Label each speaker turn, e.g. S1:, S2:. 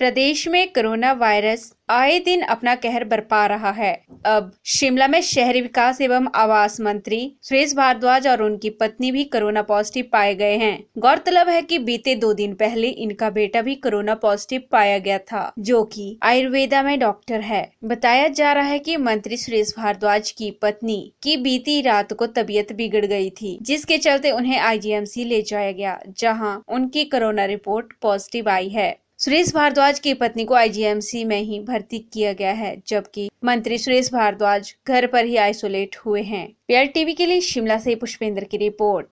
S1: प्रदेश में corona virus आए दिन अपना कहर बरपा रहा है अब शिमला में शहरी विकास एवं आवास मंत्री सुरेश भारद्वाज और उनकी पत्नी भी कोरोना पॉजिटिव पाए गए हैं गौरतलब है कि बीते दो दिन पहले इनका बेटा भी कोरोना पॉजिटिव पाया गया था जो कि आयुर्वेदा में डॉक्टर है बताया जा रहा है कि मंत्री सुरेश भारद्वाज की पत्नी की बीती रात को तबीयत बिगड़ गयी थी जिसके चलते उन्हें आईजीएमसी ले जाया गया जहाँ उनकी कोरोना रिपोर्ट पॉजिटिव आई है सुरेश भारद्वाज की पत्नी को आईजीएमसी में ही भर्ती किया गया है जबकि मंत्री सुरेश भारद्वाज घर पर ही आइसोलेट हुए हैं पीएल टीवी के लिए शिमला से पुष्पेंद्र की रिपोर्ट